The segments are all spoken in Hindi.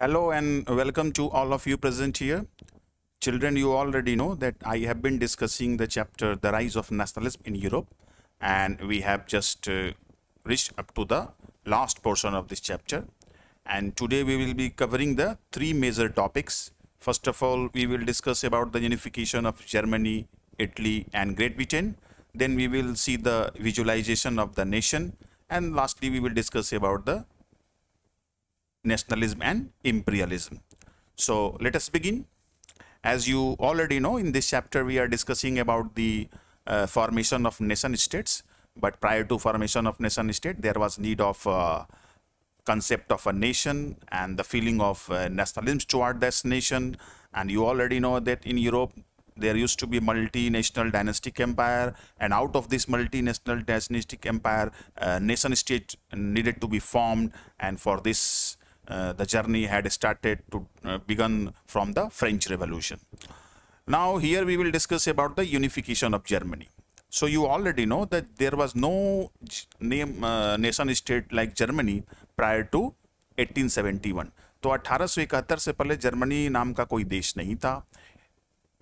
Hello and welcome to all of you present here. Children, you already know that I have been discussing the chapter The Rise of Nationalism in Europe and we have just uh, reached up to the last portion of this chapter and today we will be covering the three major topics. First of all, we will discuss about the unification of Germany, Italy and Great Britain. Then we will see the visualization of the nation and lastly we will discuss about the nationalism and imperialism. So let us begin. As you already know, in this chapter we are discussing about the uh, formation of nation states. But prior to formation of nation state, there was need of uh, concept of a nation and the feeling of uh, nationalism toward this nation. And you already know that in Europe, there used to be multinational dynastic empire and out of this multinational dynastic empire uh, nation state needed to be formed and for this the journey had started to uh, begun from the French Revolution. Now here we will discuss about the unification of Germany. So you already know that there was no name uh, nation state like Germany prior to 1871. तो 1871 से पहले जर्मनी नाम का कोई देश नहीं था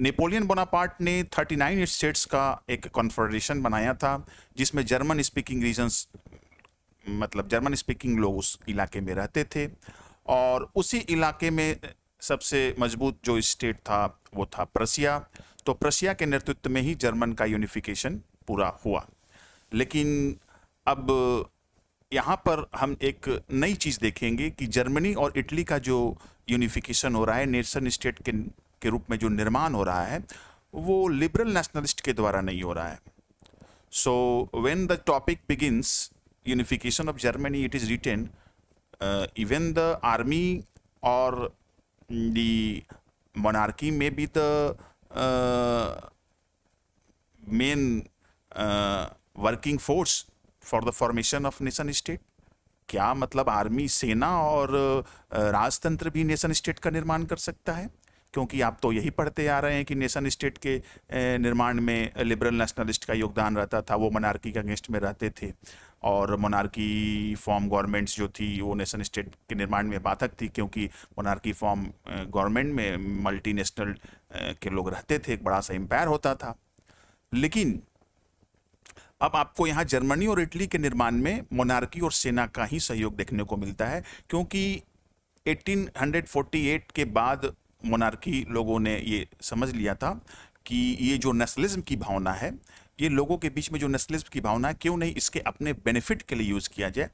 नेपोलियन बोनापार्ट ने 39 स्टेट्स का एक कॉन्फेडरेशन बनाया था जिसमें जर्मन स्पीकिंग रीजन्स मतलब जर्मन स्पीकिंग लोग उस इलाके में रहते थे और उसी इलाके में सबसे मजबूत जो स्टेट था वो था प्रसिया तो प्रसिया के नेतृत्व में ही जर्मन का यूनिफिकेशन पूरा हुआ लेकिन अब यहाँ पर हम एक नई चीज़ देखेंगे कि जर्मनी और इटली का जो यूनिफिकेशन हो रहा है नेशन स्टेट के के रूप में जो निर्माण हो रहा है वो लिबरल नेशनलिस्ट के द्वारा नहीं हो रहा है so when the topic begins unification of Germany it is written even the army or the monarchy may be the main working force for the formation of nation state क्या मतलब आर्मी सेना और राजतंत्र भी नेशन स्टेट का निर्माण कर सकता है क्योंकि आप तो यही पढ़ते आ रहे हैं कि नेशन स्टेट के निर्माण में लिबरल नेशनलिस्ट का योगदान रहता था वो मनार्की के अगेंस्ट में रहते थे और मोनार्की फॉर्म गवर्नमेंट्स जो थी वो नेशन स्टेट के निर्माण में बाधक थी क्योंकि मोनार्की फॉर्म गवर्नमेंट में मल्टीनेशनल के लोग रहते थे एक बड़ा सा एम्पायर होता था लेकिन अब आपको यहाँ जर्मनी और इटली के निर्माण में मोनार्की और सेना का ही सहयोग देखने को मिलता है क्योंकि 1848 के बाद मोनार्की लोगों ने ये समझ लिया था कि ये जो नेशनलिज्म की भावना है ये लोगों के बीच में जो नेशनलिज्म की भावना है क्यों नहीं इसके अपने बेनिफिट के लिए यूज़ किया जाए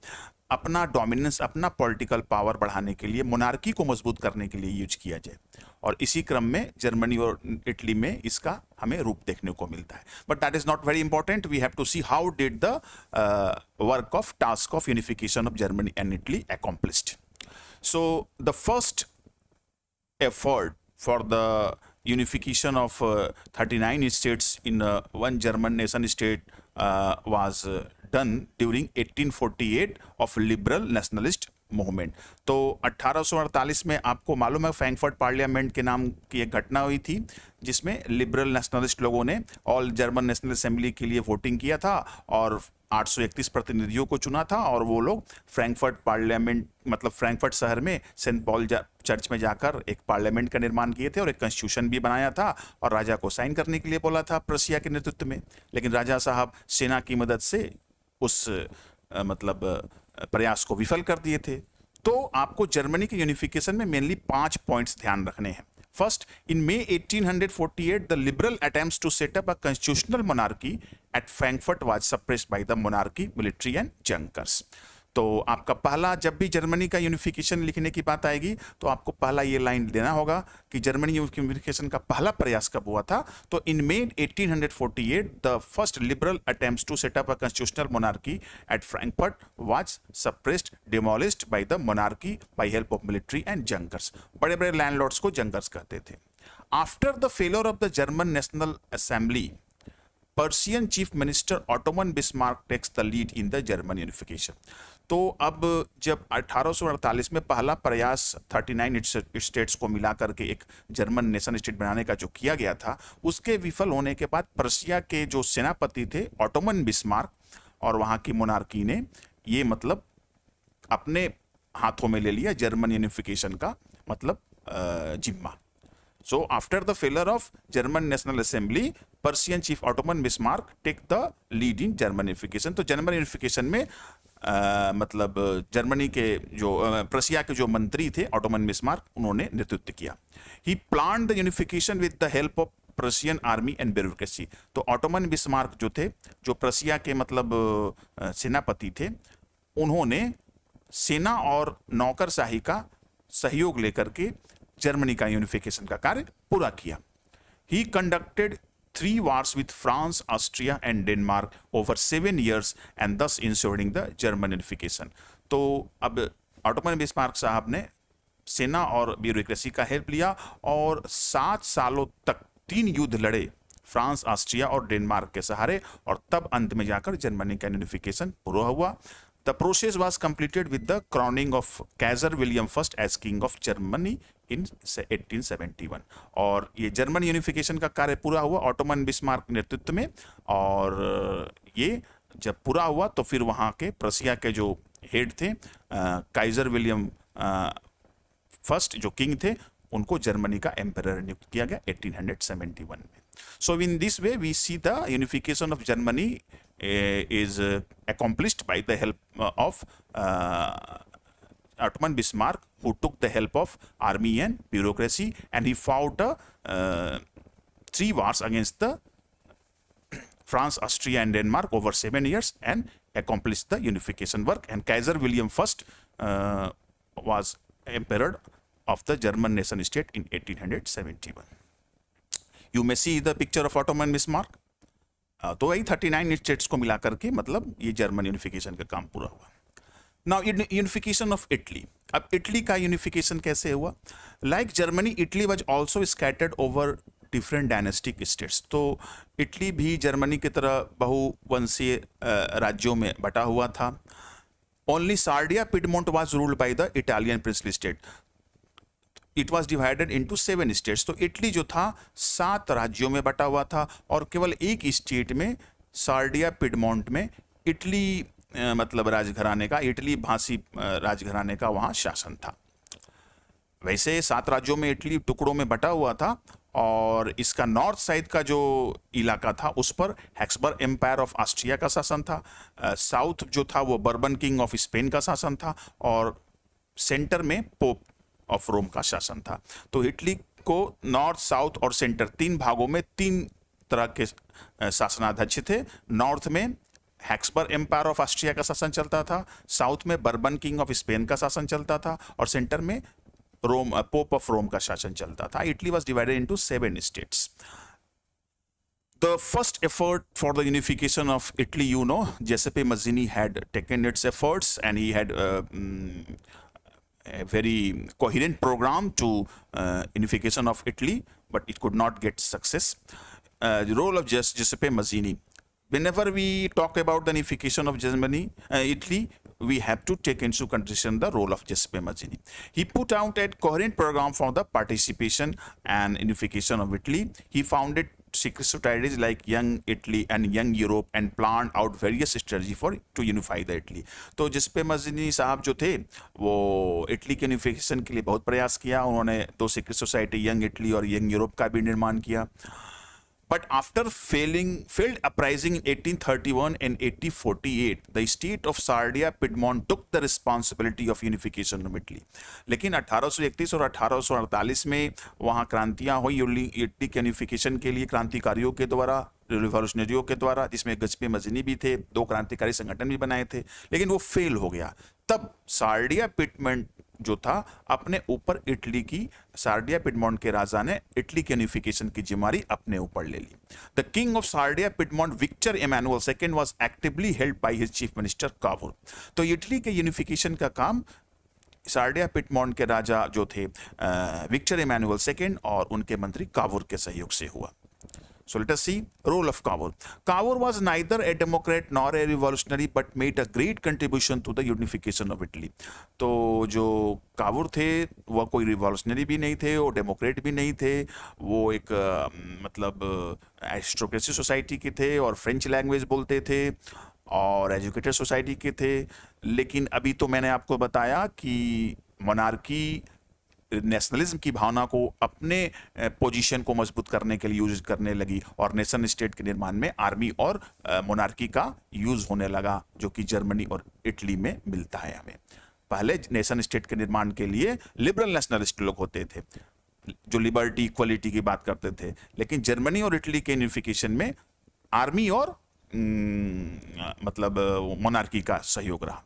अपना डोमिनेंस अपना पॉलिटिकल पावर बढ़ाने के लिए मोनार्की को मजबूत करने के लिए यूज किया जाए और इसी क्रम में जर्मनी और इटली में इसका हमें रूप देखने को मिलता है but that is not very important we have to see how did the work of task of unification of Germany and Italy accomplished so the first effort for the unification of uh, 39 states in uh, one German nation state uh, was done during 1848 of liberal nationalist movement तो 1848 में आपको मालूम है फ्रैंकफर्ट पार्लियामेंट के नाम की एक घटना हुई थी जिसमें लिबरल नेशनलिस्ट लोगों ने ऑल जर्मन नेशनल असेंबली के लिए वोटिंग किया था और 831 प्रतिनिधियों को चुना था और वो लोग फ्रैंकफर्ट पार्लियामेंट मतलब फ्रैंकफर्ट शहर में सेंट पॉल चर्च में जाकर एक पार्लियामेंट का निर्माण किए थे और एक कॉन्स्टिट्यूशन भी बनाया था और राजा को साइन करने के लिए बोला था प्रसिया के नेतृत्व में लेकिन राजा साहब सेना की मदद से उस मतलब प्रयास को विफल कर दिए थे तो आपको जर्मनी के यूनिफिकेशन में मेनली पांच पॉइंट्स ध्यान रखने हैं first in May 1848 the liberal attempts to set up up a constitutional monarchy at Frankfurt was suppress by the monarchy military and Junkers तो आपका पहला जब भी जर्मनी का यूनिफिकेशन लिखने की बात आएगी तो आपको पहला ये लाइन देना होगा कि जर्मनी यूनिफिकेशन का पहला प्रयास कब हुआ था तो in May 1848 the first liberal attempt to set up a constitutional monarchy at Frankfurt was suppressed demolished by the monarchy by help of military and Junkers बड़े बड़े लैंडलॉर्ड्स को जंगर्स कहते थे after the failure of the German national assembly Prussian chief minister Otto von Bismarck takes the lead in the German unification तो अब जब 1848 में पहला प्रयास 39 स्टेट्स को मिला करके एक जर्मन नेशन स्टेट बनाने का जो किया गया था उसके विफल होने के बाद प्रशिया के जो सेनापति थे ऑटोमन बिस्मार्क और वहाँ की मोनार्की ने ये मतलब अपने हाथों में ले लिया जर्मन यूनिफिकेशन का मतलब जिम्मा so after the failure of German national assembly Prussian chief Otto von Bismarck take the lead in German unification तो जर्मन यूनिफिकेशन में आ, मतलब जर्मनी के जो प्रसिया के जो मंत्री थे ऑटोमन बिस्मार्क उन्होंने नेतृत्व किया he plan the unification with the help of Prussian army and bureaucracy तो ऑटोमन बिस्मार्क जो थे जो प्रसिया के मतलब सेनापति थे उन्होंने सेना और नौकरशाही का सहयोग लेकर के जर्मनी का यूनिफिकेशन का कार्य पूरा किया he conducted three wars with France, Austria and Denmark over seven years and thus ensuring the German unification. तो अब ऑटोमन बिस्मार्क साहब ने सेना और ब्यूरोक्रेसी का हेल्प लिया और सात सालों तक तीन युद्ध लड़े फ्रांस ऑस्ट्रिया और डेनमार्क के सहारे और तब अंत में जाकर जर्मनी का यूनिफिकेशन पूरा हुआ the process was completed with the crowning of Kaiser William first as king of Germany in 1871 और ये जर्मन यूनिफिकेशन का कार्य पूरा हुआ ऑटोमन बिस्मार्क नेतृत्व में और ये जब पूरा हुआ तो फिर वहाँ के प्रसिया के जो हेड थे आ, काइजर विलियम फर्स्ट जो किंग थे उनको जर्मनी का एम्पर नियुक्त किया गया 1871 में so in this way we see the unification of Germany is accomplished by the help of uh, Ottoman Bismarck who took the help of army and bureaucracy and he fought a uh, three wars against the France, Austria and Denmark over 7 years and accomplished the unification work and Kaiser William I uh, was emperor of the German nation state in 1871. You may see the picture of Ottoman Bismarck. तो वही 39 स्टेट्स को मिला करके मतलब ये जर्मन यूनिफिकेशन का काम पूरा हुआ नाउ यूनिफिकेशन ऑफ इटली अब इटली का यूनिफिकेशन कैसे हुआ like Germany Italy was also scattered over different dynastic states तो इटली भी जर्मनी की तरह बहुवंशीय राज्यों में बटा हुआ था only Sardinia Piedmont was ruled by the Italian princely state it was divided into seven states तो इटली जो था सात राज्यों में बटा हुआ था और केवल एक स्टेट में सार्डिया पिडमोंट में इटली मतलब राजघराने का इटली भाषी राजघराने का वहाँ शासन था वैसे सात राज्यों में इटली टुकड़ों में बटा हुआ था और इसका नॉर्थ साइड का जो इलाका था उस पर हैक्सबर्ग एम्पायर ऑफ ऑस्ट्रिया का शासन था साउथ जो था वो बर्बन किंग ऑफ स्पेन का शासन था और सेंटर में पोप ऑफ रोम का शासन था तो इटली को नॉर्थ साउथ और सेंटर तीन भागों में तीन तरह के शासनाध्यक्ष थे नॉर्थ में हैक्सबर एम्पायर ऑफ ऑस्ट्रिया का शासन चलता था साउथ में बर्बन किंग ऑफ स्पेन का शासन चलता था और सेंटर में रोम पोप ऑफ रोम का शासन चलता था Italy was divided into seven states The first effort for the unification of Italy, you know, Giuseppe Mazzini had taken its efforts and he had uh, um, a very coherent program to uh, unification of Italy, but it could not get success. Uh, the role of Giuseppe Mazzini. whenever we talk about the unification of Germany, uh, Italy, we have to take into consideration the role of Giuseppe Mazzini. He put out a coherent program for the participation and unification of Italy. He founded secret societies like Young Italy and Young Europe and planned out various strategy for to unify the Italy. तो जिसपे मजनी साहब जो थे वो इटली के यूनिफिकेशन के लिए बहुत प्रयास किया उन्होंने दो सीक्रेट सोसाइटी यंग इटली और यंग यूरोप का भी निर्माण किया But after failing, failed uprising in 1831 and 1848, the state of Sardia Piedmont took the responsibility of unification of Italy. लेकिन 1831 और 1848 में वहाँ क्रांतियाँ हुई इटली के यूनिफिकेशन के लिए क्रांतिकारियों के द्वारा रिवॉल्यूशनरियों के द्वारा जिसमें गजपे मजनी भी थे दो क्रांतिकारी संगठन भी बनाए थे लेकिन वो फेल हो गया तब सार्डिया पिटमेंट जो था अपने ऊपर इटली की सार्डिया पिडमोंट के राजा ने इटली के यूनिफिकेशन की जिम्मेदारी अपने ऊपर ले ली the king of Sardinia Piedmont Victor Emmanuel second was actively held by his chief minister Cavour तो इटली के यूनिफिकेशन का काम सार्डिया पिटमोंट के राजा जो थे विक्टर इमैनुअल सेकेंड और उनके मंत्री काबुर के सहयोग से हुआ So let us see role of Cavour. Cavour was neither a democrat nor a revolutionary but made a great contribution to the unification of Italy. तो जो कावुर थे वह कोई रिवॉल्यूशनरी भी नहीं थे वो डेमोक्रेट भी नहीं थे वो एक मतलब एस्ट्रोक्रेसी सोसाइटी के थे और फ्रेंच लैंग्वेज बोलते थे और एजुकेटेड सोसाइटी के थे लेकिन अभी तो मैंने आपको बताया कि मोनार्की नेशनलिज्म की भावना को अपने पोजीशन को मजबूत करने के लिए यूज करने लगी और नेशन स्टेट के निर्माण में आर्मी और मोनार्की का यूज होने लगा जो कि जर्मनी और इटली में मिलता है हमें पहले नेशन स्टेट के निर्माण के लिए लिबरल नेशनलिस्ट लोग होते थे जो लिबर्टी इक्वलिटी की बात करते थे लेकिन जर्मनी और इटली के यूनिफिकेशन में आर्मी और न, मतलब मोनार्की का सहयोग रहा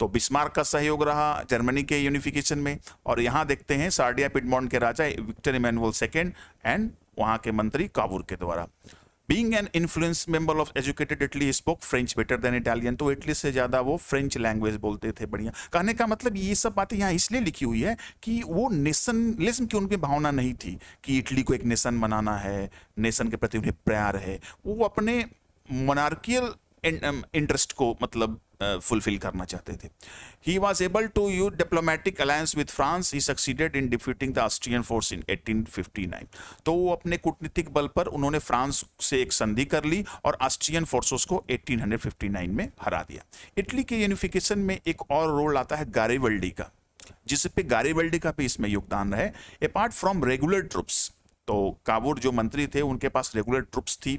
तो बिस्मार्क का सहयोग रहा जर्मनी के यूनिफिकेशन में और यहाँ देखते हैं सार्डिया पिटमोन के राजा विक्टर इमैनुअल सेकेंड एंड वहाँ के मंत्री काबूर के द्वारा being an influence member of educated Italy spoke French better than Italian तो इटली से ज़्यादा वो फ्रेंच लैंग्वेज बोलते थे बढ़िया कहने का मतलब ये सब बातें यहाँ इसलिए लिखी हुई है कि वो नेशनलिज्म की उनकी भावना नहीं थी कि इटली को एक नेशन बनाना है नेशन के प्रति उन्हें प्यार है वो अपने मोनार्कियल इंटरेस्ट um, को मतलब फुलफिल करना चाहते थे he was able to you diplomatic alliance with France he succeeded in defeating the Austrian force in 1859 तो वो अपने कूटनीतिक बल पर उन्होंने फ्रांस से एक संधि कर ली और ऑस्ट्रियन फोर्सेस को 1859 में हरा दिया इटली के यूनिफिकेशन में एक और रोल आता है गारेवल्डी का जिस पे गारेवल्डी का भी इसमें योगदान रहे अपार्ट फ्रॉम रेगुलर ट्रुप्स तो काबूर जो मंत्री थे उनके पास रेगुलर ट्रुप्स थी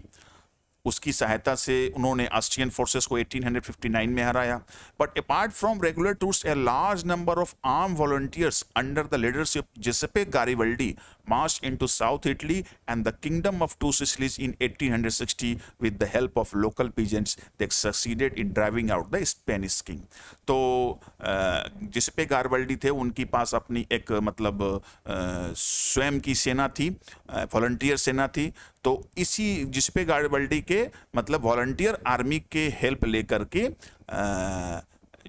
उसकी सहायता से उन्होंने ऑस्ट्रियन फोर्सेस को 1859 में हराया but apart from regular troops a large number of arm volunteers under the leadership Giuseppe Garibaldi march into south Italy and the kingdom of two Sicilies in 1860 with the help of local peasants they succeeded in driving out the Spanish king तो जिसपे गारवल्डी थे उनके पास अपनी एक मतलब स्वयं की सेना थी वॉलंटियर सेना थी तो इसी जिसपे गारवल्डी के मतलब वॉलंटियर आर्मी के हेल्प लेकर के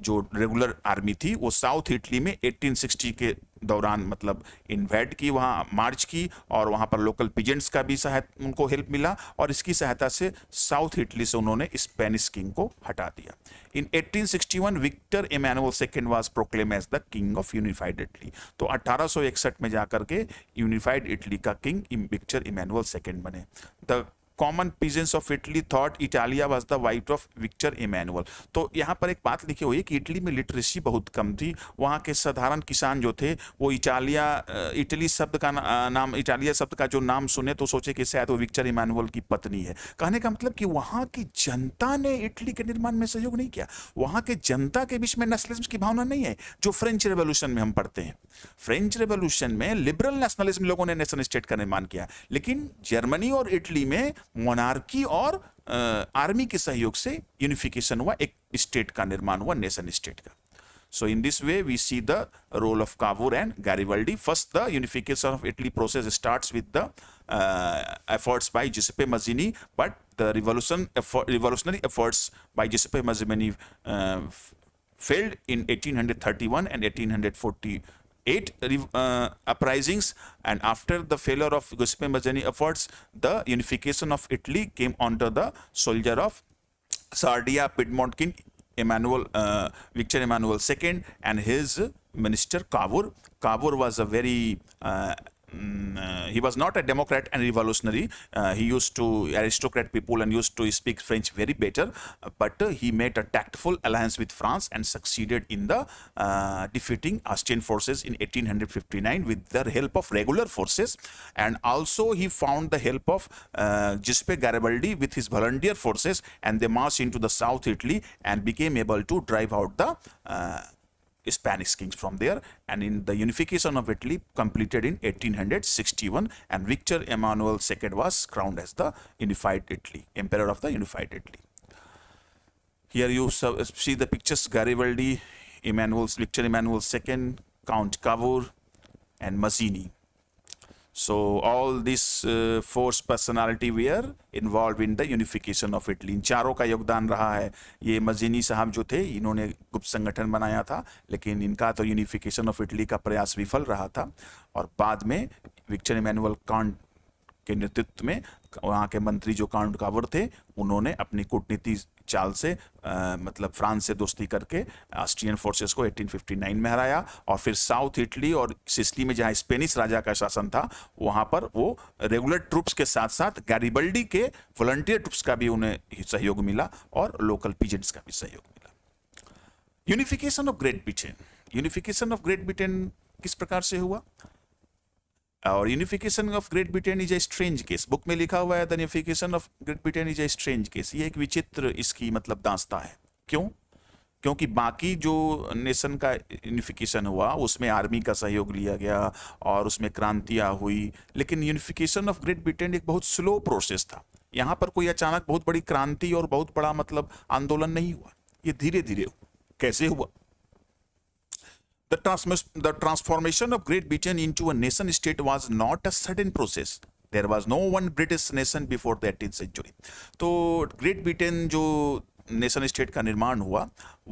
जो रेगुलर आर्मी थी वो साउथ इटली में 1860 के दौरान मतलब इन्वेट की वहाँ मार्च की और वहाँ पर लोकल पिजेंट्स का भी सहायता उनको हेल्प मिला और इसकी सहायता से साउथ इटली से उन्होंने स्पेनिश किंग को हटा दिया in 1861 Victor Emmanuel second was proclaim as the king of unified Italy तो 1861 में जाकर के यूनिफाइड इटली का किंग विक्टर इमैनुअल सेकेंड बने the common peasants of Italy thought Italia was the wife of Victor Emmanuel तो यहाँ पर एक बात लिखी हुई है कि इटली में लिटरेसी बहुत कम थी वहाँ के साधारण किसान जो थे वो इटालिया इटली शब्द का ना, नाम इटालिया शब्द का जो नाम सुने तो सोचे कि शायद वो विक्टर इमैनुअल की पत्नी है कहने का मतलब कि वहाँ की जनता ने इटली के निर्माण में सहयोग नहीं किया वहाँ के जनता के बीच में नेशनलिज्म की भावना नहीं है जो फ्रेंच रेवोल्यूशन में हम पढ़ते हैं फ्रेंच रेवोल्यूशन में लिबरल नेशनलिज्म लोगों ने नेशनल स्टेट का निर्माण किया लेकिन जर्मनी और इटली में मोनार्की और आर्मी के सहयोग से यूनिफिकेशन हुआ एक स्टेट का निर्माण हुआ नेशन स्टेट का so in this way we see the role of Cavour and Garibaldi first the unification of Italy process start with the efforts by Giuseppe Mazzini but the revolution revolutionary efforts by Giuseppe Mazzini failed in eighteen hundred thirty one and eighteen hundred forty eight uh, uprisings and after the failure of Giuseppe Mazzini efforts, the unification of Italy came under the soldier of Sardia Piedmont King Emmanuel, uh, Victor Emmanuel II and his minister Cavour. Cavour was a very uh, Mm, uh, he was not a democrat and revolutionary. Uh, he used to aristocrat people and used to speak French very better. Uh, but uh, he made a tactful alliance with France and succeeded in the defeating Austrian forces in 1859 with the help of regular forces. And also he found the help of Giuseppe Garibaldi with his volunteer forces and they marched into the South Italy and became able to drive out the Spanish kings from there and in the unification of Italy completed in 1861 and Victor Emmanuel II was crowned as the unified Italy, emperor of the unified Italy. Here you uh, see the pictures Garibaldi, Emmanuel, Victor Emmanuel II, Count Cavour and Mazzini. So all these uh, force personality were involved in the unification of Italy. इन चारों का योगदान रहा है ये मजीनी साहब जो थे इन्होंने गुप्त संगठन बनाया था लेकिन इनका तो यूनिफिकेशन ऑफ इटली का प्रयास विफल रहा था और बाद में विक्टर इमैनुअल कांट के नेतृत्व में वहाँ के मंत्री जो काउंट कावर थे उन्होंने अपनी कूटनीति चाल से आ, मतलब फ्रांस से दोस्ती करके ऑस्ट्रियन फोर्सेस को 1859 में हराया और फिर साउथ इटली और सिसली में जहाँ स्पेनिश राजा का शासन था वहाँ पर वो रेगुलर ट्रुप्स के साथ साथ गैरिबल्डी के वॉलंटियर ट्रुप्स का भी उन्हें सहयोग मिला और लोकल पीजेंट्स का भी सहयोग मिला unification of Great Britain unification of Great Britain किस प्रकार से हुआ और unification of Great Britain is a strange case book में लिखा हुआ है the unification of Great Britain is a strange case ये एक विचित्र इसकी मतलब दास्ता है क्यों क्योंकि बाकी जो नेशन का यूनिफिकेशन हुआ उसमें आर्मी का सहयोग लिया गया और उसमें क्रांतियाँ हुई लेकिन यूनिफिकेशन ऑफ ग्रेट ब्रिटेन एक बहुत स्लो प्रोसेस था यहाँ पर कोई अचानक बहुत बड़ी क्रांति और बहुत बड़ा मतलब आंदोलन नहीं हुआ ये धीरे धीरे हुआ कैसे हुआ The, trans the transformation of Great Britain into a nation state was not a sudden process. There was no one British nation before the eighteen century तो ग्रेट ब्रिटेन जो नेशन स्टेट का निर्माण हुआ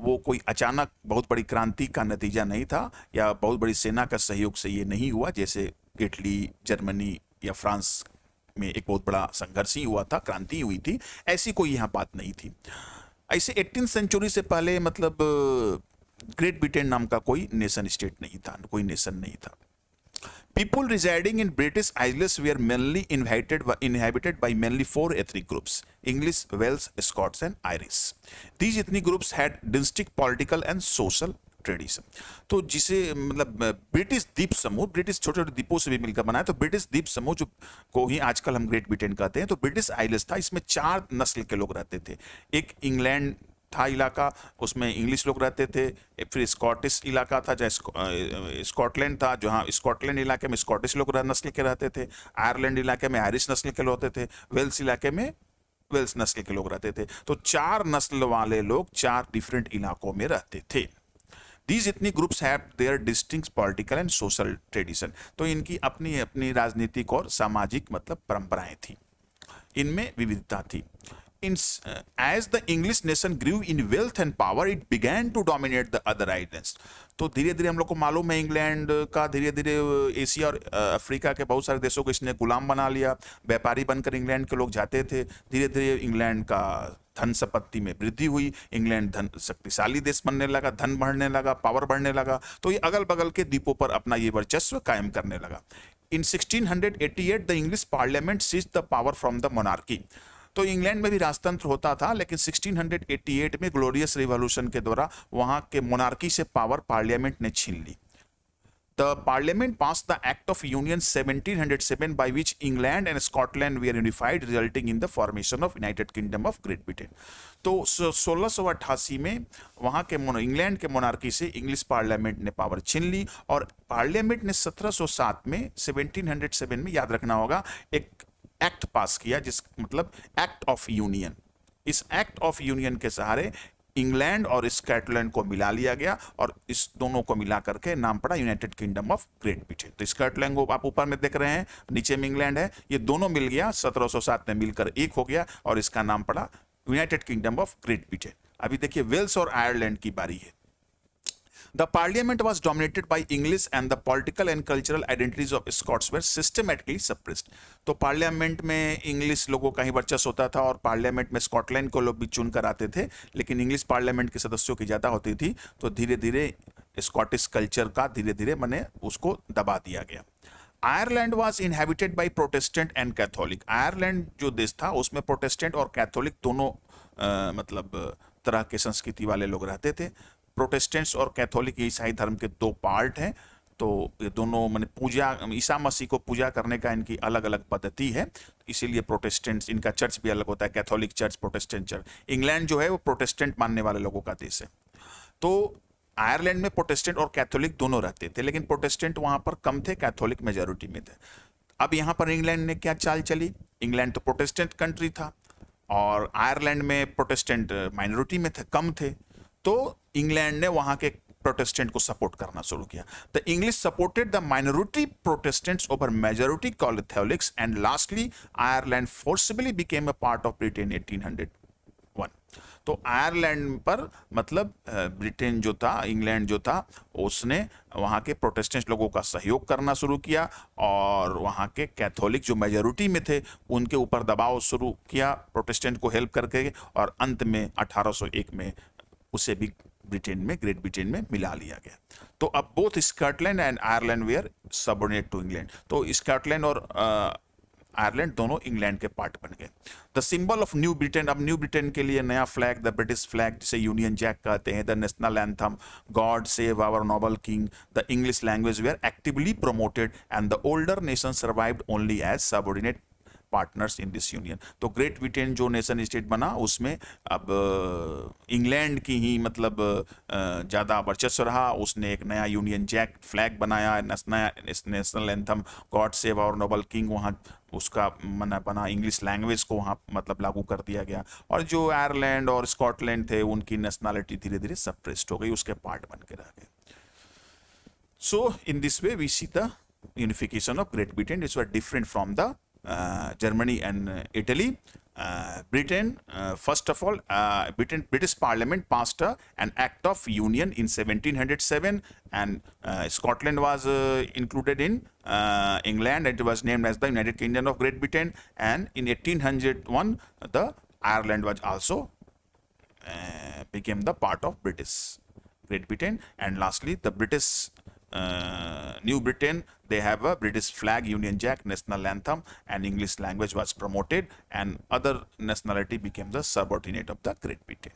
वो कोई अचानक बहुत बड़ी क्रांति का नतीजा नहीं था या बहुत बड़ी सेना का सहयोग से ये नहीं हुआ जैसे इटली जर्मनी या फ्रांस में एक बहुत बड़ा संघर्ष ही हुआ था क्रांति हुई थी ऐसी कोई यहाँ बात नहीं थी ऐसे एटीन सेंचुरी से पहले मतलब ग्रेट ब्रिटेन नाम का कोई नेशन स्टेट नहीं था कोई नेशन नहीं था people residing in British islands were mainly invited inhabited by mainly four ethnic groups English Welsh Scots and Irish these ethnic groups had distinct political and social tradition तो जिसे मतलब ब्रिटिश द्वीप समूह ब्रिटिश छोटे छोटे द्वीपों से भी मिलकर बनाया तो ब्रिटिश द्वीप समूह जो को ही आजकल हम ग्रेट ब्रिटेन कहते हैं तो ब्रिटिश आइलैंड था इसमें चार नस्ल के लोग रहते थे एक इंग्लैंड था इलाका उसमें इंग्लिश लोग रहते थे फिर स्कॉटिश इलाका था जहाँ स्कॉटलैंड था जहाँ स्कॉटलैंड इलाके में स्कॉटिश लोग नस्ल के रहते थे आयरलैंड इलाके में आयरिश नस्ल के लोग होते थे वेल्स इलाके में वेल्स नस्ल के लोग रहते थे तो चार नस्ल वाले लोग चार डिफरेंट इलाकों में रहते थे these ethnic groups have their distinct political and social tradition तो इनकी अपनी अपनी राजनीतिक और सामाजिक मतलब परंपराएं थी इनमें विविधता थी In, uh, as the English nation grew in wealth and power, it began to dominate the other islands. तो धीरे धीरे हम लोग को मालूम है इंग्लैंड का धीरे धीरे uh, एशिया और uh, अफ्रीका के बहुत सारे देशों को इसने गुलाम बना लिया व्यापारी बनकर इंग्लैंड के लोग जाते थे धीरे धीरे इंग्लैंड का धन संपत्ति में वृद्धि हुई इंग्लैंड धन शक्तिशाली देश बनने लगा धन बढ़ने लगा पावर बढ़ने लगा तो ये अगल बगल के द्वीपों पर अपना ये वर्चस्व कायम करने लगा in sixteen the English parliament seize the power from the monarchy तो इंग्लैंड में भी राजतंत्र होता था लेकिन 1688 में ग्लोरियस रिवॉल्यूशन के द्वारा वहां के मोनार्की से पावर पार्लियामेंट ने छीन ली the parliament pass the act of union 1707 hundred seven by which England and Scotland were unified resulting in the formation of United Kingdom of Great Britain तो सोलह सौ अट्ठासी में वहां के इंग्लैंड के मोनार्की से इंग्लिश पार्लियामेंट ने पावर छीन ली और पार्लियामेंट ने सत्रह सौ सात में सेवनटीन हंड्रेड सेवन में याद रखना होगा एक एक्ट पास किया जिस मतलब एक्ट ऑफ यूनियन इस एक्ट ऑफ यूनियन के सहारे इंग्लैंड और स्कॉटलैंड को मिला लिया गया और इस दोनों को मिला करके नाम पड़ा United Kingdom of Great Britain तो स्कॉटलैंड को आप ऊपर में देख रहे हैं नीचे में इंग्लैंड है ये दोनों मिल गया 1707 में मिलकर एक हो गया और इसका नाम पड़ा United Kingdom of Great Britain अभी देखिए वेल्स और आयरलैंड की बारी है The parliament was dominated by English and the political and cultural identities of Scots were systematically suppressed. तो पार्लियामेंट में इंग्लिश लोगों का ही वर्चस्व होता था और पार्लियामेंट में स्कॉटलैंड को लोग भी चुन कर आते थे लेकिन इंग्लिश पार्लियामेंट के सदस्यों की ज़्यादा होती थी तो धीरे धीरे स्कॉटिश कल्चर का धीरे धीरे मैंने उसको दबा दिया गया Ireland was inhabited by Protestant and Catholic Ireland जो देश था उसमें प्रोटेस्टेंट और कैथोलिक दोनों आ, मतलब तरह के संस्कृति वाले लोग रहते थे प्रोटेस्टेंट्स और कैथोलिक ईसाई धर्म के दो पार्ट हैं तो ये दोनों मैंने पूजा ईसा मसीह को पूजा करने का इनकी अलग अलग पद्धति है इसीलिए प्रोटेस्टेंट्स इनका चर्च भी अलग होता है Catholic church Protestant church England जो है वो प्रोटेस्टेंट मानने वाले लोगों का देश है तो आयरलैंड में प्रोटेस्टेंट और कैथोलिक दोनों रहते थे लेकिन प्रोटेस्टेंट वहाँ पर कम थे कैथोलिक मेजोरिटी में थे अब यहाँ पर इंग्लैंड ने क्या चाल चली इंग्लैंड तो प्रोटेस्टेंट कंट्री था और आयरलैंड में प्रोटेस्टेंट माइनॉरिटी में थे कम थे तो इंग्लैंड ने वहां के प्रोटेस्टेंट को सपोर्ट करना शुरू किया the English supported the minority Protestants over majority Catholics and lastly Ireland forcibly became a part of Britain 1801 तो आयरलैंड पर मतलब ब्रिटेन जो था इंग्लैंड जो था उसने वहाँ के प्रोटेस्टेंट लोगों का सहयोग करना शुरू किया और वहाँ के कैथोलिक जो मेजोरिटी में थे उनके ऊपर दबाव शुरू किया प्रोटेस्टेंट को हेल्प करके और अंत में 1801 में उसे भी ब्रिटेन में ग्रेट ब्रिटेन में मिला लिया गया तो अब both Scotland and Ireland were subordinate to England तो स्कॉटलैंड और आयरलैंड दोनों इंग्लैंड के पार्ट बन गए the symbol of new Britain अब न्यू ब्रिटेन के लिए नया फ्लैग द ब्रिटिश फ्लैग जिसे यूनियन जैक कहते हैं the national anthem God save our noble king the English language were actively promoted and the older nation survive only as subordinate partners in this union तो ग्रेट ब्रिटेन जो नेशन स्टेट बना उसमें अब इंग्लैंड की ही मतलब ज़्यादा वर्चस्व रहा उसने एक नया यूनियन जैक फ्लैग बनाया national anthem God save our noble king वहाँ उसका मना बना इंग्लिश लैंग्वेज को वहाँ मतलब लागू कर दिया गया और जो आयरलैंड और स्कॉटलैंड थे उनकी नेशनैलिटी धीरे धीरे सप्रेस्ड हो गई उसके पार्ट बन के रह गए so in this way we see the unification of Great Britain is very different from the Uh, Germany and uh, Italy. Uh, Britain, first of all, Britain, British Parliament passed an Act of Union in 1707 and Scotland was included in England. It was named as the United Kingdom of Great Britain and in 1801 the Ireland was also became the part of British Great Britain and lastly the British uh, New Britain, they have a British flag, Union Jack, national anthem, and English language was promoted, and other nationality became the subordinate of the Great Britain.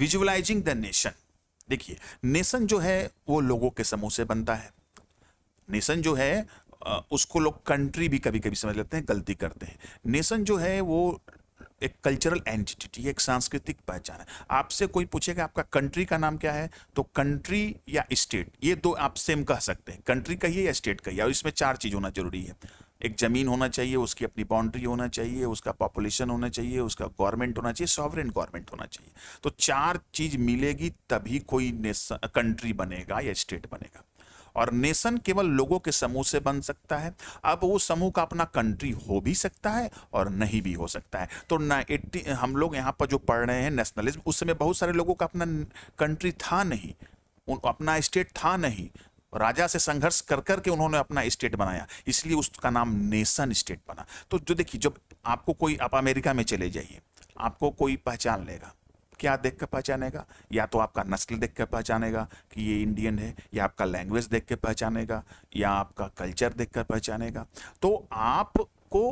Visualizing the nation देखिए नेशन जो है वो लोगों के समूह से बनता है नेशन जो है उसको लोग कंट्री भी कभी कभी समझ लेते हैं गलती करते हैं नेशन जो है वो एक कल्चरल एंटिटी एक सांस्कृतिक पहचान है आपसे कोई पूछेगा आपका कंट्री का नाम क्या है तो कंट्री या स्टेट ये दो आप सेम कह सकते हैं कंट्री कहिए या स्टेट कहिए और इसमें चार चीज़ होना जरूरी है एक ज़मीन होना चाहिए उसकी अपनी बाउंड्री होना चाहिए उसका पॉपुलेशन होना चाहिए उसका गवर्नमेंट होना चाहिए सॉवरेन गवर्नमेंट होना चाहिए तो चार चीज़ मिलेगी तभी कोई कंट्री बनेगा या स्टेट बनेगा और नेशन केवल लोगों के समूह से बन सकता है अब वो समूह का अपना कंट्री हो भी सकता है और नहीं भी हो सकता है तो ना एट्टी हम लोग यहाँ पर जो पढ़ रहे हैं नेशनलिज्म उस समय बहुत सारे लोगों का अपना कंट्री था नहीं उन अपना स्टेट था नहीं राजा से संघर्ष कर कर के उन्होंने अपना स्टेट बनाया इसलिए उसका नाम नेशन स्टेट बना तो जो देखिए जब आपको कोई आप अमेरिका में चले जाइए आपको कोई पहचान लेगा क्या देख कर पहचानेगा या तो आपका नस्ल देख कर पहचानेगा कि ये इंडियन है या आपका लैंग्वेज देख कर पहचानेगा या आपका कल्चर देख कर पहचानेगा तो आपको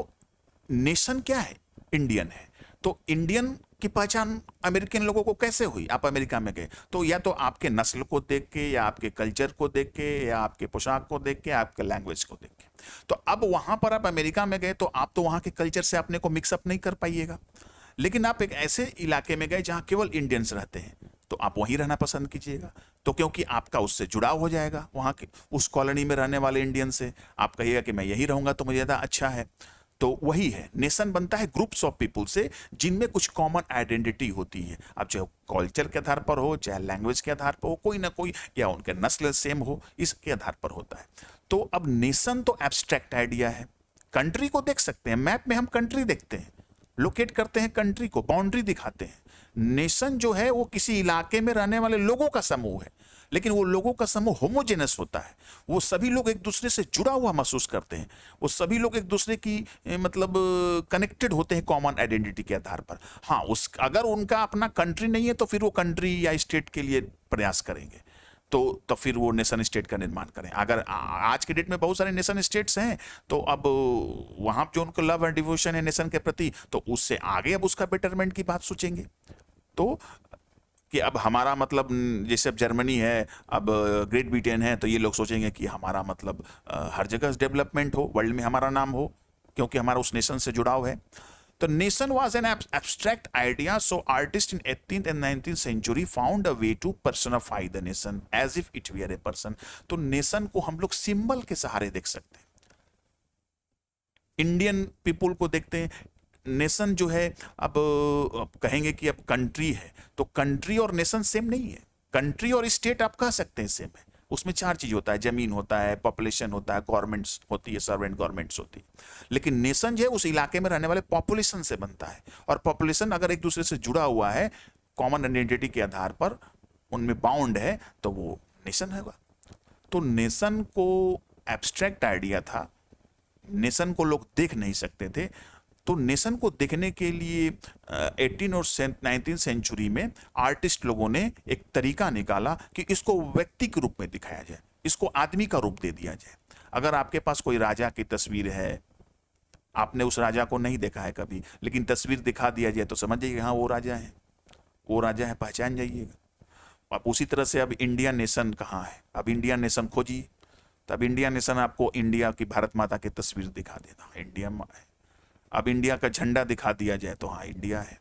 नेशन क्या है इंडियन है तो इंडियन की पहचान अमेरिकन लोगों को कैसे हुई आप अमेरिका में गए तो या तो आपके नस्ल को देख के या आपके कल्चर को देख के या आपके पोशाक को देख के आपके लैंग्वेज को देख के तो अब वहां पर आप अमेरिका में गए तो आप तो वहां के कल्चर से अपने को मिक्सअप नहीं कर पाइएगा लेकिन आप एक ऐसे इलाके में गए जहां केवल इंडियंस रहते हैं तो आप वहीं रहना पसंद कीजिएगा तो क्योंकि आपका उससे जुड़ाव हो जाएगा वहां के उस कॉलोनी में रहने वाले इंडियन से आप कहिएगा कि मैं यही रहूंगा तो मुझे ज़्यादा अच्छा है तो वही है नेशन बनता है ग्रुप्स ऑफ पीपल से जिनमें कुछ कॉमन आइडेंटिटी होती है अब चाहे कल्चर के आधार पर हो चाहे लैंग्वेज के आधार पर हो कोई ना कोई या उनके नस्ल सेम हो इसके आधार पर होता है तो अब नेशन तो एब्स्ट्रैक्ट आइडिया है कंट्री को देख सकते हैं मैप में हम कंट्री देखते हैं लोकेट करते हैं कंट्री को बाउंड्री दिखाते हैं नेशन जो है वो किसी इलाके में रहने वाले लोगों का समूह है लेकिन वो लोगों का समूह होमोजेनस होता है वो सभी लोग एक दूसरे से जुड़ा हुआ महसूस करते हैं वो सभी लोग एक दूसरे की मतलब कनेक्टेड होते हैं कॉमन आइडेंटिटी के आधार पर हाँ उस अगर उनका अपना कंट्री नहीं है तो फिर वो कंट्री या स्टेट के लिए प्रयास करेंगे तो तो फिर वो नेशन स्टेट का निर्माण करें अगर आज के डेट में बहुत सारे नेशन स्टेट्स हैं तो अब वहाँ जो उनको लव एंड डिवोशन है नेशन के प्रति तो उससे आगे अब उसका बेटरमेंट की बात सोचेंगे तो कि अब हमारा मतलब जैसे अब जर्मनी है अब ग्रेट ब्रिटेन है तो ये लोग सोचेंगे कि हमारा मतलब हर जगह डेवलपमेंट हो वर्ल्ड में हमारा नाम हो क्योंकि हमारा उस नेशन से जुड़ाव है तो nation was an abstract idea so artist in eighteen and nineteen century found a way to personify the nation as if it were a person तो नेशन को हम लोग सिंबल के सहारे देख सकते हैं इंडियन पीपुल को देखते हैं नेशन जो है अब, अब कहेंगे कि अब कंट्री है तो कंट्री और नेशन सेम नहीं है कंट्री और स्टेट आप कह सकते हैं सेम है उसमें चार चीज़ होता है ज़मीन होता है पॉपुलेशन होता है गवर्नमेंट्स होती है सर्वेंट गवर्नमेंट्स होती है लेकिन नेशन जो है उस इलाके में रहने वाले पॉपुलेशन से बनता है और पॉपुलेशन अगर एक दूसरे से जुड़ा हुआ है कॉमन आइडेंटिटी के आधार पर उनमें बाउंड है तो वो नेशन होगा तो नेशन को एब्स्ट्रैक्ट आइडिया था नेशन को लोग देख नहीं सकते थे तो नेशन को देखने के लिए एटीन और नाइनटीन सेंचुरी में आर्टिस्ट लोगों ने एक तरीका निकाला कि इसको व्यक्ति के रूप में दिखाया जाए इसको आदमी का रूप दे दिया जाए अगर आपके पास कोई राजा की तस्वीर है आपने उस राजा को नहीं देखा है कभी लेकिन तस्वीर दिखा दिया जाए तो समझ जाइए हाँ वो राजा है वो राजा है पहचान जाइएगा आप उसी तरह से अब इंडिया नेशन कहाँ है अब इंडिया नेशन खोजिए तब इंडिया नेशन आपको इंडिया की भारत माता की तस्वीर दिखा देना इंडिया अब इंडिया का झंडा दिखा दिया जाए तो हाँ इंडिया है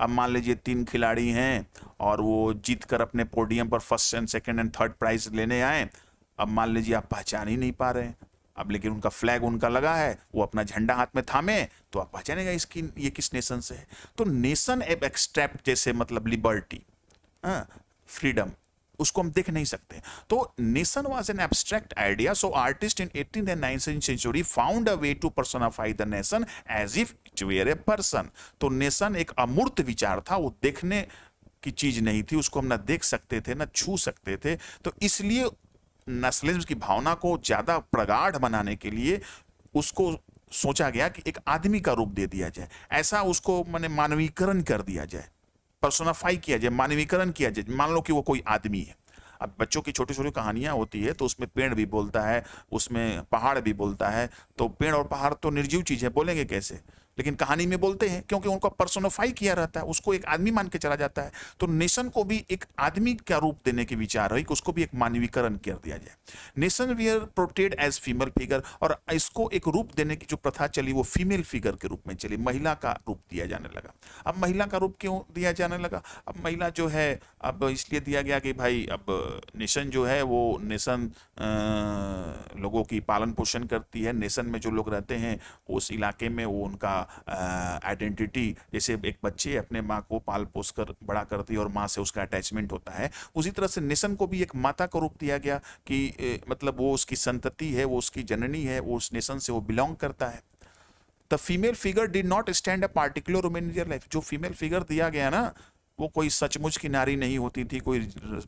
अब मान लीजिए तीन खिलाड़ी हैं और वो जीत कर अपने पोडियम पर first and second and third prize लेने आए अब मान लीजिए आप पहचान ही नहीं पा रहे हैं अब लेकिन उनका फ्लैग उनका लगा है वो अपना झंडा हाथ में थामे तो आप पहचानेगा इसकी ये किस नेशन से है तो नेशन एब एक्सट्रैप्ट जैसे मतलब लिबर्टी फ्रीडम हाँ, उसको हम देख नहीं सकते तो nation was an abstract idea so artist in eighteen and nineteen century found a way to personify the nation as if it were a person तो नेशन एक अमूर्त विचार था वो देखने की चीज नहीं थी उसको हम ना देख सकते थे ना छू सकते थे तो इसलिए नेशनलिज्म की भावना को ज़्यादा प्रगाढ़ बनाने के लिए उसको सोचा गया कि एक आदमी का रूप दे दिया जाए ऐसा उसको मैंने मानवीकरण कर दिया जाए पर्सोनाफाई किया जाए मानवीकरण किया जाए मान लो कि वो कोई आदमी है अब बच्चों की छोटी छोटी कहानियाँ होती है तो उसमें पेड़ भी बोलता है उसमें पहाड़ भी बोलता है तो पेड़ और पहाड़ तो निर्जीव चीज़ है बोलेंगे कैसे लेकिन कहानी में बोलते हैं क्योंकि उनको पर्सोनोफाई किया रहता है उसको एक आदमी मान के चला जाता है तो नेशन को भी एक आदमी का रूप देने के विचार है उसको भी एक मानवीकरण कर दिया जाए nation were portrayed as female figure और इसको एक रूप देने की जो प्रथा चली वो फीमेल फिगर के रूप में चली महिला का रूप दिया जाने लगा अब महिला का रूप क्यों दिया जाने लगा अब महिला जो है अब इसलिए दिया गया कि भाई अब नेशन जो है वो नेशन लोगों की पालन पोषण करती है नेशन में जो लोग रहते हैं उस इलाके में वो उनका आइडेंटिटी जैसे एक बच्चे अपने माँ को पाल पोस कर बड़ा करती है और माँ से उसका अटैचमेंट होता है उसी तरह से निशन को भी एक माता का रूप दिया गया कि ए, मतलब वो उसकी संतति है वो उसकी जननी है वो उस निशन से वो बिलोंग करता है the female figure did not stand a particular women in life जो फीमेल फिगर दिया गया ना वो कोई सचमुच की नारी नहीं होती थी कोई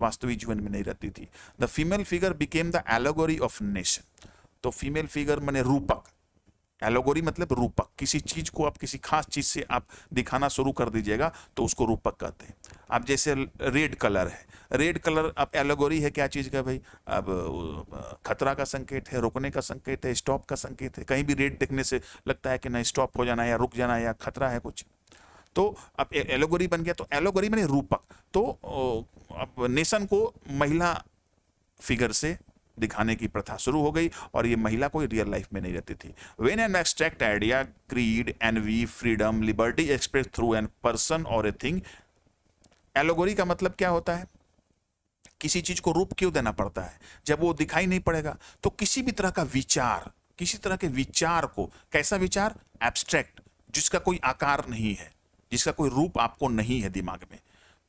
वास्तविक जीवन में नहीं रहती थी the female figure became the allegory of nation तो फीमेल फिगर मैंने रूपक एलोगोरी मतलब रूपक किसी चीज को आप किसी खास चीज से आप दिखाना शुरू कर दीजिएगा तो उसको रूपक कहते हैं अब जैसे रेड कलर है रेड कलर अब एलोगोरी है क्या चीज़ का भाई अब खतरा का संकेत है रुकने का संकेत है स्टॉप का संकेत है कहीं भी रेड देखने से लगता है कि नहीं स्टॉप हो जाना या रुक जाना या खतरा है कुछ तो अब एलोगोरी बन गया तो एलोगोरी मैंने रूपक तो अब नेशन को महिला फिगर से दिखाने की प्रथा शुरू हो गई और ये महिला कोई रियल लाइफ में नहीं रहती थी when an extract idea greed envy freedom liberty express through an person or a thing एलोगोरी का मतलब क्या होता है किसी चीज को रूप क्यों देना पड़ता है जब वो दिखाई नहीं पड़ेगा तो किसी भी तरह का विचार किसी तरह के विचार को कैसा विचार एब्स्ट्रैक्ट जिसका कोई आकार नहीं है जिसका कोई रूप आपको नहीं है दिमाग में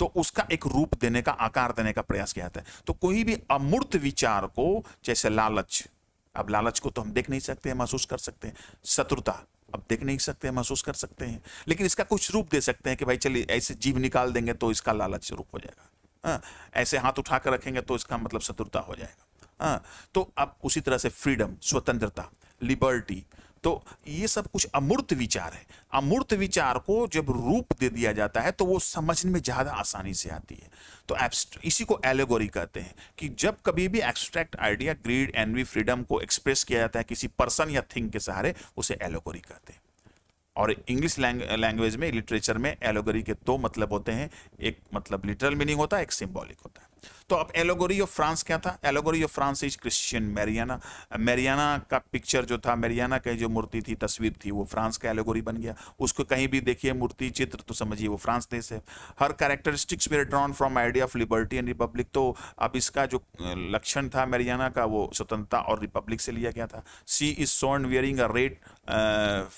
तो उसका एक रूप देने का आकार देने का प्रयास किया जाता है तो कोई भी अमूर्त विचार को जैसे लालच अब लालच को तो हम देख नहीं सकते हैं महसूस कर सकते हैं शत्रुता अब देख नहीं सकते हैं महसूस कर सकते हैं लेकिन इसका कुछ रूप दे सकते हैं कि भाई चलिए ऐसे जीव निकाल देंगे तो इसका लालच रूप हो जाएगा हाँ, ऐसे हाथ उठा कर रखेंगे तो इसका मतलब शत्रुता हो जाएगा हाँ, तो अब उसी तरह से फ्रीडम स्वतंत्रता लिबर्टी तो ये सब कुछ अमूर्त विचार है अमूर्त विचार को जब रूप दे दिया जाता है तो वो समझ में ज़्यादा आसानी से आती है तो इसी को एलेगोरी कहते हैं कि जब कभी भी abstract idea greed envy freedom को एक्सप्रेस किया जाता है किसी पर्सन या थिंग के सहारे उसे एलेगोरी कहते हैं और इंग्लिश लैंग्वेज में लिटरेचर में एलोगरी के दो मतलब होते हैं एक मतलब लिटरल मीनिंग होता है एक सिम्बॉलिक होता है तो अब एलोगोरी ऑफ फ्रांस क्या था allegory of France is Christian Marianne Marianne का पिक्चर जो था मेरियाना की जो मूर्ति थी तस्वीर थी वो फ्रांस का एलोगोरी बन गया उसको कहीं भी देखिए मूर्ति चित्र तो समझिए वो फ्रांस देश है her characteristics were drawn from idea of liberty and republic तो अब इसका जो लक्षण था मेरियाना का वो स्वतंत्रता और रिपब्लिक से लिया गया था she is shown wearing a red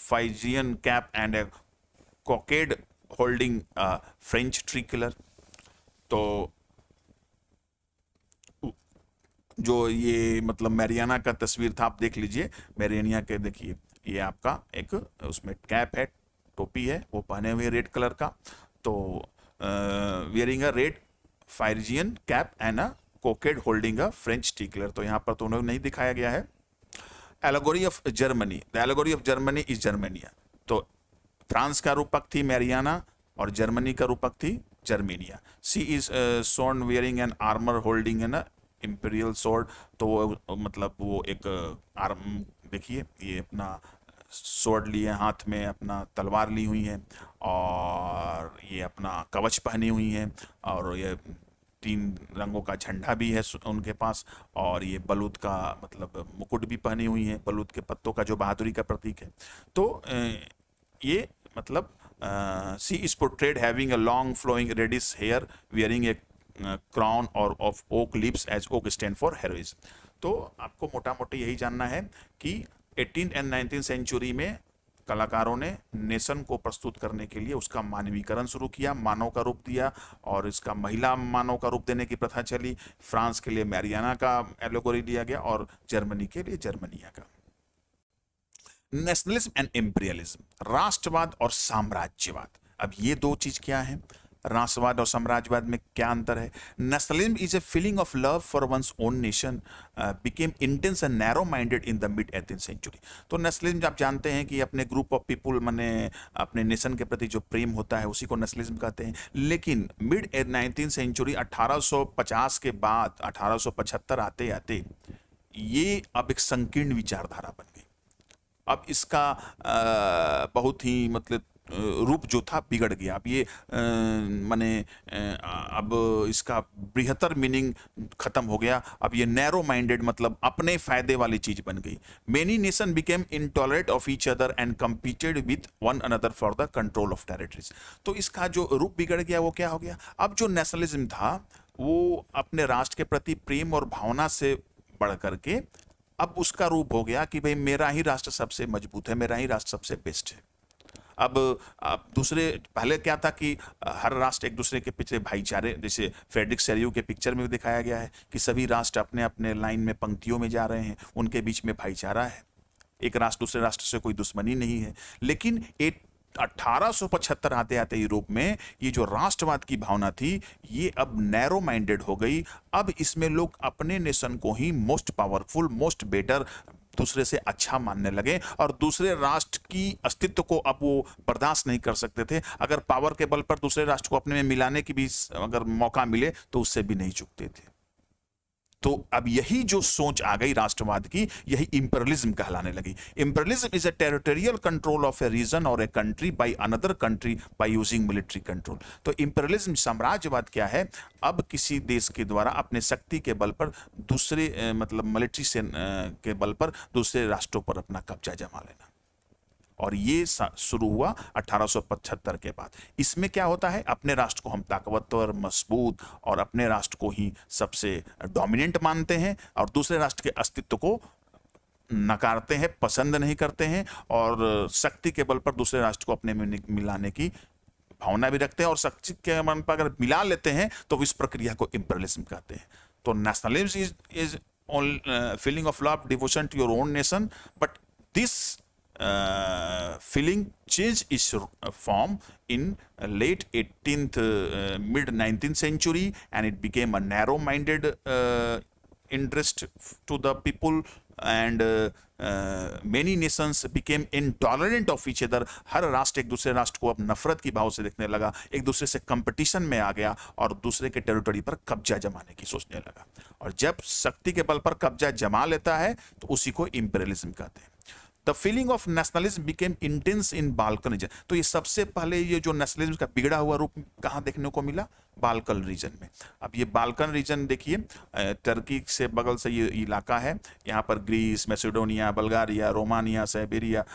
Phrygian cap and cockade holding French tree तो जो ये मतलब मैरियाना का तस्वीर था आप देख लीजिए मैरियानिया के देखिए ये आपका एक उसमें कैप है टोपी है वो पहने हुए रेड कलर का तो wearing a red Phrygian cap and a cockade holding a French tricolour तो यहाँ पर तो उन्हें नहीं दिखाया गया है allegory of Germany the allegory of Germany is Germania तो फ्रांस का रूपक थी मैरियाना और जर्मनी का रूपक थी Germania she is shown wearing an armour holding an imperial sword तो वो मतलब वो एक आर्म देखिए ये अपना सोर्ड लिए हाथ में अपना तलवार ली हुई है और ये अपना कवच पहनी हुई है और ये तीन रंगों का झंडा भी है उनके पास और ये बलूद का मतलब मुकुट भी पहनी हुई है बलूद के पत्तों का जो बहादुरी का प्रतीक है तो ये मतलब she is portrayed having a long flowing reddish hair wearing a crown or of oak leaves as oak stand for heroism तो आपको मोटा मोटी यही जानना है कि एटीन एंड नाइनटीन सेंचुरी में कलाकारों ने नेशन को प्रस्तुत करने के लिए उसका मानवीकरण शुरू किया मानव का रूप दिया और इसका महिला मानव का रूप देने की प्रथा चली फ्रांस के लिए मैरियाना का एलोगोरी लिया गया और जर्मनी के लिए जर्मनिया का नेशनलिज्म एंड इम्पीरियलिज्म राष्ट्रवाद और साम्राज्यवाद अब ये दो चीज क्या है राष्ट्रवाद और साम्राज्यवाद में क्या अंतर है nationalism is a feeling of love for one's own nation became intense and narrow minded in the mid eighteen century तो नेशनलिज्म आप जानते हैं कि अपने ग्रुप ऑफ पीपुल मैंने अपने नेशन के प्रति जो प्रेम होता है उसी को नेशनलिज्म कहते हैं लेकिन मिड नाइनटीन सेंचुरी 1850 के बाद 1875 आते आते ये अब एक संकीर्ण विचारधारा बन गई अब इसका आ, uh, बहुत ही मतलब रूप जो था बिगड़ गया अब ये माने अब इसका बृहत्तर मीनिंग खत्म हो गया अब ये नैरो माइंडेड मतलब अपने फायदे वाली चीज बन गई many nation became intolerant of each other and competed with one another for the control of territories तो इसका जो रूप बिगड़ गया वो क्या हो गया अब जो नेशनलिज्म था वो अपने राष्ट्र के प्रति प्रेम और भावना से बढ़ करके अब उसका रूप हो गया कि भाई मेरा ही राष्ट्र सबसे मजबूत है मेरा ही राष्ट्र सबसे बेस्ट है अब दूसरे पहले क्या था कि हर राष्ट्र एक दूसरे के पीछे भाईचारे जैसे फेडरिक सेरियो के पिक्चर में भी दिखाया गया है कि सभी राष्ट्र अपने अपने लाइन में पंक्तियों में जा रहे हैं उनके बीच में भाईचारा है एक राष्ट्र दूसरे राष्ट्र से कोई दुश्मनी नहीं है लेकिन एक अट्ठारह आते आते यूरोप में ये जो राष्ट्रवाद की भावना थी ये अब नैरो माइंडेड हो गई अब इसमें लोग अपने नेशन को ही मोस्ट पावरफुल मोस्ट बेटर दूसरे से अच्छा मानने लगे और दूसरे राष्ट्र की अस्तित्व को अब वो बर्दाश्त नहीं कर सकते थे अगर पावर के बल पर दूसरे राष्ट्र को अपने में मिलाने की भी अगर मौका मिले तो उससे भी नहीं चुकते थे तो अब यही जो सोच आ गई राष्ट्रवाद की यही इम्परलिज्म कहलाने लगी imperialism is a territorial control of a region or a country by another country by using military control तो इम्परलिज्म साम्राज्यवाद क्या है अब किसी देश के द्वारा अपने शक्ति के बल पर दूसरे मतलब मिलिट्री से के बल पर दूसरे राष्ट्रों पर अपना कब्जा जमा लेना और ये शुरू हुआ 1875 के बाद इसमें क्या होता है अपने राष्ट्र को हम ताकतवर मजबूत और अपने राष्ट्र को ही सबसे डोमिनेंट मानते हैं और दूसरे राष्ट्र के अस्तित्व को नकारते हैं पसंद नहीं करते हैं और शक्ति के बल पर दूसरे राष्ट्र को अपने में मिलाने की भावना भी रखते हैं और शक्ति के मन पर अगर मिला लेते हैं तो इस प्रक्रिया को इम्परलिज्म कहते हैं तो nationalism is is feeling of love devotion to your own nation but this uh, filling changed its uh, form in late 18th uh, mid 19th century and it became a narrow minded uh, interest to the people and many nations became intolerant of each other हर राष्ट्र एक दूसरे राष्ट्र को अब नफरत की भाव से देखने लगा एक दूसरे से कंपटीशन में आ गया और दूसरे के टेरिटरी पर कब्जा जमाने की सोचने लगा और जब शक्ति के बल पर कब्जा जमा लेता है तो उसी को इम्पेरियलिज्म कहते हैं the feeling of nationalism became intense in Balkan region तो ये सबसे पहले ये जो नेशनलिज्म का बिगड़ा हुआ रूप कहाँ देखने को मिला बालकन रीजन में अब ये बालकन रीजन देखिए टर्की से बगल से ये इलाका है यहाँ पर Greece Macedonia Bulgaria Romania Siberia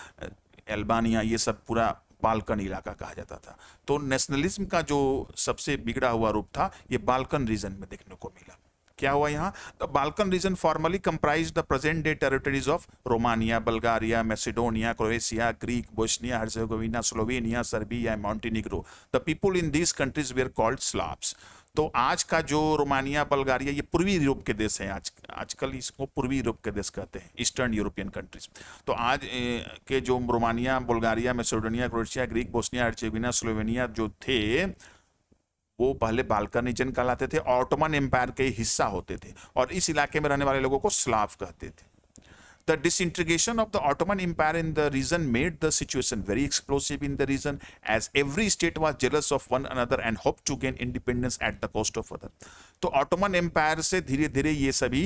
Albania ये सब पूरा बालकन इलाका कहा जाता था तो नेशनलिज्म का जो सबसे बिगड़ा हुआ रूप था ये बालकन रीजन में देखने को मिला क्या हुआ यहाँ the Balkan region formerly comprise the present day territories of Romania Bulgaria Macedonia Croatia Greek Bosnia Herzegovina Slovenia Serbia Montenegro the people in these countries were called Slavs तो आज का जो रोमानिया बल्गारिया ये पूर्वी यूरोप के देश हैं आज आजकल इसको पूर्वी यूरोप के देश कहते हैं ईस्टर्न यूरोपियन कंट्रीज तो आज के जो Romania Bulgaria Macedonia Croatia Greek Bosnia Herzegovina Slovenia जो थे वो पहले बालकन रीजन कहलाते थे ऑटोमन एम्पायर के हिस्सा होते थे और इस इलाके में रहने वाले लोगों को स्लाव कहते थे the disintegration of the Ottoman empire in the region made the situation very explosive in the region as every state was jealous of one another and hope to gain independence at the cost of other तो ऑटोमन एम्पायर से धीरे धीरे ये सभी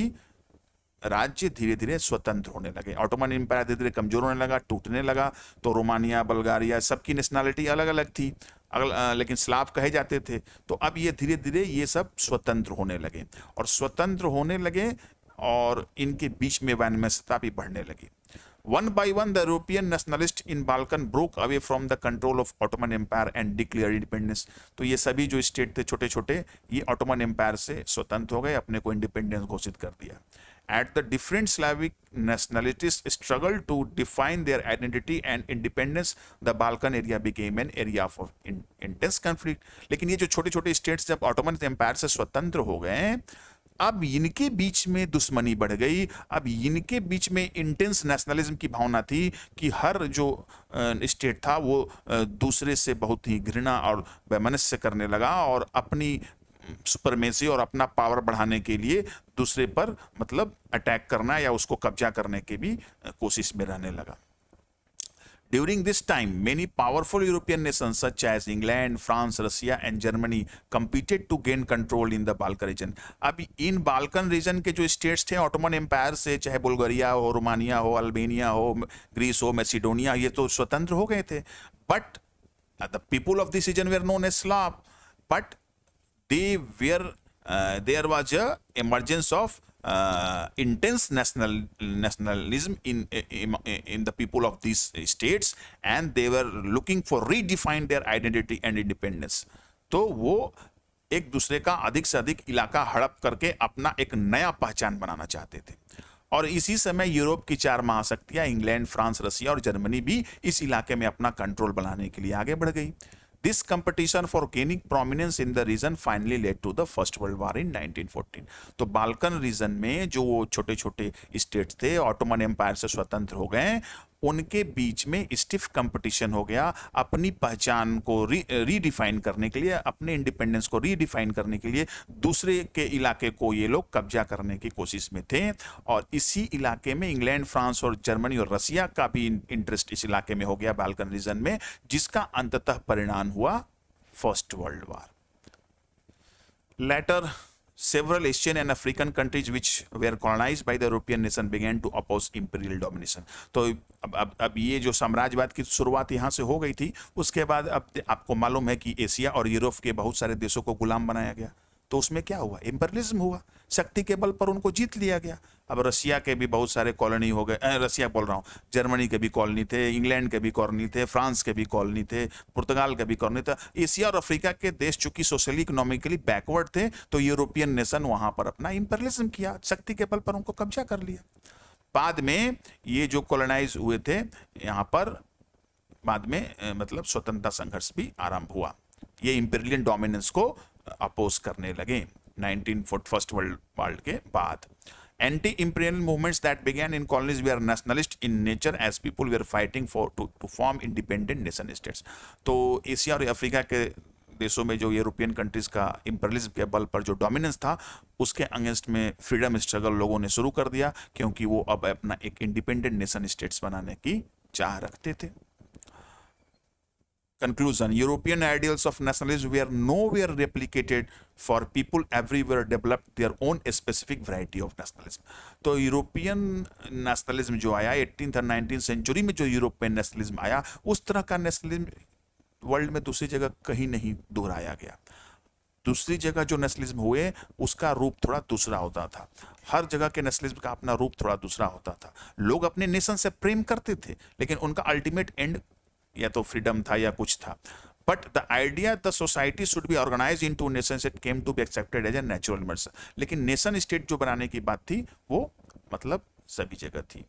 राज्य धीरे धीरे स्वतंत्र होने लगे ऑटोमन एम्पायर धीरे धीरे कमजोर होने लगा टूटने लगा तो रोमानिया बल्गारिया सबकी नेशनैलिटी अलग अलग थी लेकिन स्लाव कहे जाते थे तो अब ये धीरे धीरे ये सब स्वतंत्र होने लगे और स्वतंत्र होने लगे और इनके बीच में वैनमयता भी बढ़ने लगी one by one the European nationalist in Balkan broke away from the control of Ottoman empire and declare independence तो ये सभी जो स्टेट थे छोटे छोटे ये ऑटोमन एम्पायर से स्वतंत्र हो गए अपने को इंडिपेंडेंस घोषित कर दिया at the different Slavic nationalities struggled to define their identity and independence, the Balkan area became an area of intense conflict. लेकिन ये जो छोटे छोटे स्टेट्स जब ऑटोमन एम्पायर से स्वतंत्र हो गए अब इनके बीच में दुश्मनी बढ़ गई अब इनके बीच में इंटेंस नेशनलिज्म की भावना थी कि हर जो स्टेट था वो दूसरे से बहुत ही घृणा और वैमनस्य करने लगा और अपनी सुपरमेसी और अपना पावर बढ़ाने के लिए दूसरे पर मतलब अटैक करना या उसको कब्जा करने की भी कोशिश में रहने लगा during this time many powerful European nation such as England France Russia and Germany competed to gain control in the Balkan region अब इन बाल्कन रीजन के जो स्टेट्स थे ऑटोमन एम्पायर से चाहे बुल्गारिया हो रोमानिया हो अल्बेनिया हो ग्रीस हो मैसिडोनिया ये तो स्वतंत्र हो गए थे but the people of this region were known a Slav but they were uh, there was a emergence of uh, intense national nationalism in, in in the people of these states and they were looking for redefine their identity and independence तो वो एक दूसरे का अधिक से अधिक इलाका हड़प करके अपना एक नया पहचान बनाना चाहते थे और इसी समय यूरोप की चार महाशक्तियां इंग्लैंड फ्रांस रसिया और जर्मनी भी इस इलाके में अपना कंट्रोल बनाने के लिए आगे बढ़ गई This competition for gaining prominence in the region finally led to the First World War in 1914. तो बाल्कन रीजन में जो छोटे छोटे स्टेट थे ऑटोमन एम्पायर से स्वतंत्र हो गए उनके बीच में स्टिफ कंपटीशन हो गया अपनी पहचान को रीडिफाइन री करने के लिए अपने इंडिपेंडेंस को रीडिफाइन करने के लिए दूसरे के इलाके को ये लोग कब्जा करने की कोशिश में थे और इसी इलाके में इंग्लैंड फ्रांस और जर्मनी और रसिया का भी इंटरेस्ट इस इलाके में हो गया बालकन रीजन में जिसका अंततः परिणाम हुआ first world war later several Asian and African countries which were colonized by the European nation began to oppose imperial domination. तो अब अब अब ये जो साम्राज्यवाद की शुरुआत यहाँ से हो गई थी उसके बाद अब आपको मालूम है कि एशिया और यूरोप के बहुत सारे देशों को गुलाम बनाया गया तो उसमें क्या हुआ एम्परलिज्म हुआ शक्ति के बल पर उनको जीत लिया गया अब रशिया के भी बहुत सारे कॉलोनी हो गए रशिया बोल रहा हूँ जर्मनी के भी कॉलोनी थे इंग्लैंड के भी कॉलोनी थे फ्रांस के भी कॉलोनी थे पुर्तगाल के भी कॉलोनी था एशिया और अफ्रीका के देश चूंकि सोशली इकोनॉमिकली बैकवर्ड थे तो यूरोपियन नेशन वहाँ पर अपना इंपरलिज्म किया शक्ति के बल पर उनको कब्जा कर लिया बाद में ये जो कॉलोनाइज हुए थे यहाँ पर बाद में मतलब स्वतंत्रता संघर्ष भी आरंभ हुआ ये इंपेरियन डोमिनेंस को अपोज करने लगे नाइनटीन फर्स्ट वर्ल्ड वर्ल्ड के बाद anti imperial movements that began in we are nationalist in nature as people we are fighting for to to form independent nation states तो एशिया और अफ्रीका के देशों में जो यूरोपियन कंट्रीज़ का इम्परलिज्म के बल पर जो डोमिनेंस था उसके अगेंस्ट में फ्रीडम स्ट्रगल लोगों ने शुरू कर दिया क्योंकि वो अब अपना एक इंडिपेंडेंट नेशन स्टेट्स बनाने की चाह रखते थे Conclusion European ideals of nationalism were nowhere replicated for people everywhere developed their own specific variety of nationalism. तो यूरोपियन नेशनलिज्म जो आया एटीन और नाइनटीन सेंचुरी में जो यूरोपियन नेशनलिज्म आया उस तरह का नेशनलिज्म वर्ल्ड में दूसरी जगह कहीं नहीं दोहराया गया दूसरी जगह जो नेशनलिज्म हुए उसका रूप थोड़ा दूसरा होता था हर जगह के नेशनलिज्म का अपना रूप थोड़ा दूसरा होता था लोग अपने नेशन से प्रेम करते थे लेकिन उनका अल्टीमेट एंड या तो फ्रीडम था या कुछ था but the idea the society should be organize in to nation it came to be accepted as a natural मर्स लेकिन नेशन स्टेट जो बनाने की बात थी वो मतलब सभी जगह थी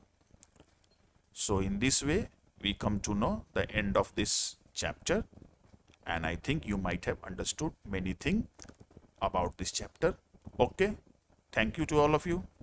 so in this way we come to know the end of this chapter and I think you might have understood many thing about this chapter okay thank you to all of you